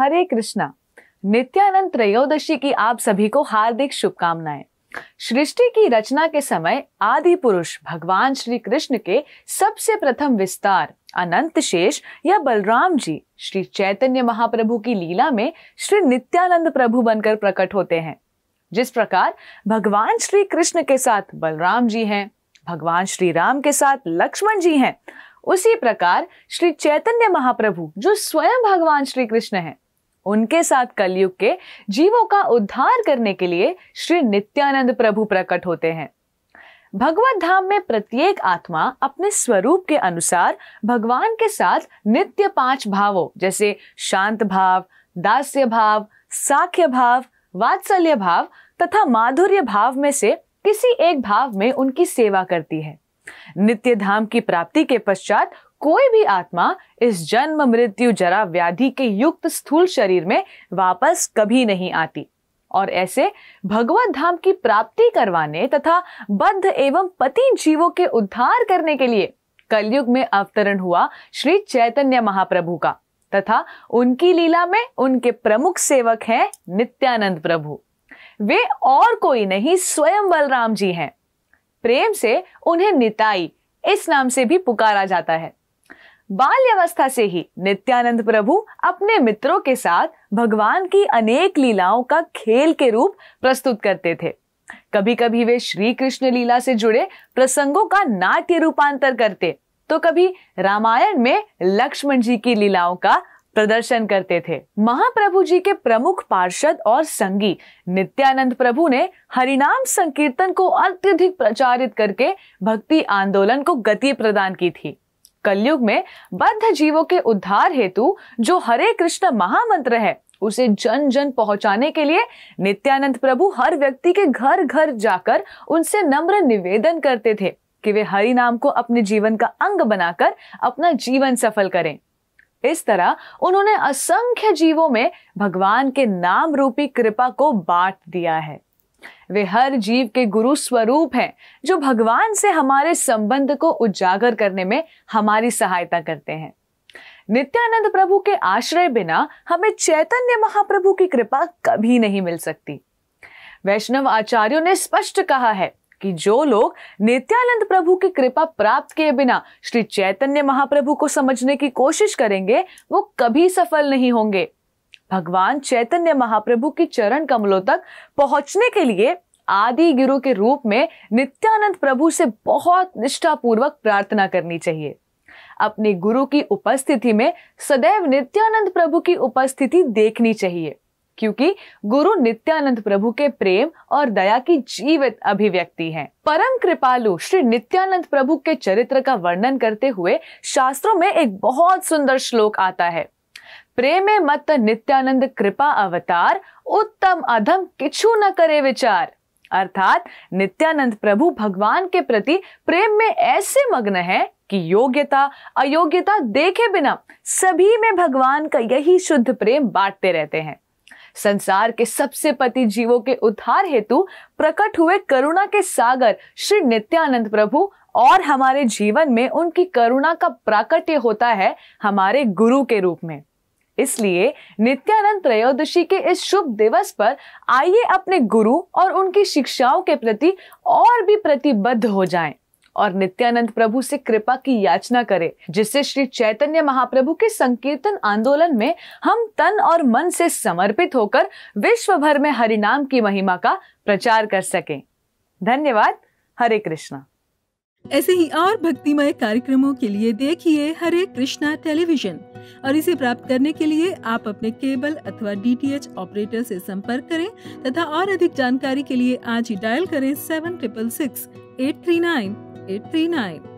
हरे कृष्णा नित्यानंद त्रयोदशी की आप सभी को हार्दिक शुभकामनाएं सृष्टि की रचना के समय आदि पुरुष भगवान श्री कृष्ण के सबसे प्रथम विस्तार अनंत शेष या बलराम जी श्री चैतन्य महाप्रभु की लीला में श्री नित्यानंद प्रभु बनकर प्रकट होते हैं जिस प्रकार भगवान श्री कृष्ण के साथ बलराम जी हैं भगवान श्री राम के साथ लक्ष्मण जी हैं उसी प्रकार श्री चैतन्य महाप्रभु जो स्वयं भगवान श्री कृष्ण हैं उनके साथ कलयुग के जीवों का उद्धार करने के लिए श्री नित्यानंद प्रभु प्रकट होते हैं भगवत धाम में प्रत्येक आत्मा अपने स्वरूप के अनुसार भगवान के साथ नित्य पांच भावों जैसे शांत भाव दास्य भाव साख्य भाव वात्सल्य भाव तथा माधुर्य भाव में से किसी एक भाव में उनकी सेवा करती है नित्य धाम की प्राप्ति के पश्चात कोई भी आत्मा इस जन्म मृत्यु जरा व्याधि के युक्त स्थूल शरीर में वापस कभी नहीं आती और ऐसे भगवत धाम की प्राप्ति करवाने तथा बद्ध एवं पति जीवों के उद्धार करने के लिए कलयुग में अवतरण हुआ श्री चैतन्य महाप्रभु का तथा उनकी लीला में उनके प्रमुख सेवक हैं नित्यानंद प्रभु वे और कोई नहीं स्वयं बलराम जी हैं प्रेम से उन्हें निताई इस नाम से भी पुकारा जाता है बाल्यवस्था से ही नित्यानंद प्रभु अपने मित्रों के साथ भगवान की अनेक लीलाओं का खेल के रूप प्रस्तुत करते थे कभी कभी वे श्री कृष्ण लीला से जुड़े प्रसंगों का नाट्य रूपांतर करते तो कभी रामायण में लक्ष्मण जी की लीलाओं का प्रदर्शन करते थे महाप्रभु जी के प्रमुख पार्षद और संगी नित्यानंद प्रभु ने हरिनाम संकीर्तन को अत्यधिक प्रचारित करके भक्ति आंदोलन को गति प्रदान की थी कलयुग में बद्ध जीवों के उद्धार हेतु जो हरे कृष्ण महामंत्र है उसे जन जन पहुंचाने के लिए नित्यानंद प्रभु हर व्यक्ति के घर घर जाकर उनसे नम्र निवेदन करते थे कि वे हरि नाम को अपने जीवन का अंग बनाकर अपना जीवन सफल करें इस तरह उन्होंने असंख्य जीवों में भगवान के नाम रूपी कृपा को बांट दिया है वे हर जीव के गुरु स्वरूप हैं जो भगवान से हमारे संबंध को उजागर करने में हमारी सहायता करते हैं नित्यानंद प्रभु के आश्रय बिना हमें चैतन्य महाप्रभु की कृपा कभी नहीं मिल सकती वैष्णव आचार्यों ने स्पष्ट कहा है कि जो लोग नित्यानंद प्रभु की कृपा प्राप्त किए बिना श्री चैतन्य महाप्रभु को समझने की कोशिश करेंगे वो कभी सफल नहीं होंगे भगवान चैतन्य महाप्रभु की चरण कमलों तक पहुंचने के लिए आदि गुरु के रूप में नित्यानंद प्रभु से बहुत निष्ठापूर्वक प्रार्थना करनी चाहिए अपने गुरु की उपस्थिति में सदैव नित्यानंद प्रभु की उपस्थिति देखनी चाहिए क्योंकि गुरु नित्यानंद प्रभु के प्रेम और दया की जीवित अभिव्यक्ति है परम कृपालु श्री नित्यानंद प्रभु के चरित्र का वर्णन करते हुए शास्त्रों में एक बहुत सुंदर श्लोक आता है प्रेमे मत नित्यानंद कृपा अवतार उत्तम अधम किछु न करे विचार अर्थात नित्यानंद प्रभु भगवान के प्रति प्रेम में ऐसे मग्न है कि योग्यता अयोग्यता देखे बिना सभी में भगवान का यही शुद्ध प्रेम बांटते रहते हैं संसार के सबसे पति जीवों के उद्धार हेतु प्रकट हुए करुणा के सागर श्री नित्यानंद प्रभु और हमारे जीवन में उनकी करुणा का प्राकट्य होता है हमारे गुरु के रूप में इसलिए नित्यानंद त्रयोदशी के इस शुभ दिवस पर आइए अपने गुरु और उनकी शिक्षाओं के प्रति और भी प्रतिबद्ध हो जाएं और नित्यानंद प्रभु से कृपा की याचना करें जिससे श्री चैतन्य महाप्रभु के संकीर्तन आंदोलन में हम तन और मन से समर्पित होकर विश्व भर में हरिनाम की महिमा का प्रचार कर सके धन्यवाद हरे कृष्णा ऐसे ही और भक्तिमय कार्यक्रमों के लिए देखिए हरे कृष्णा टेलीविजन और इसे प्राप्त करने के लिए आप अपने केबल अथवा डीटीएच ऑपरेटर से संपर्क करें तथा और अधिक जानकारी के लिए आज ही डायल करें seven triple six eight three nine eight three nine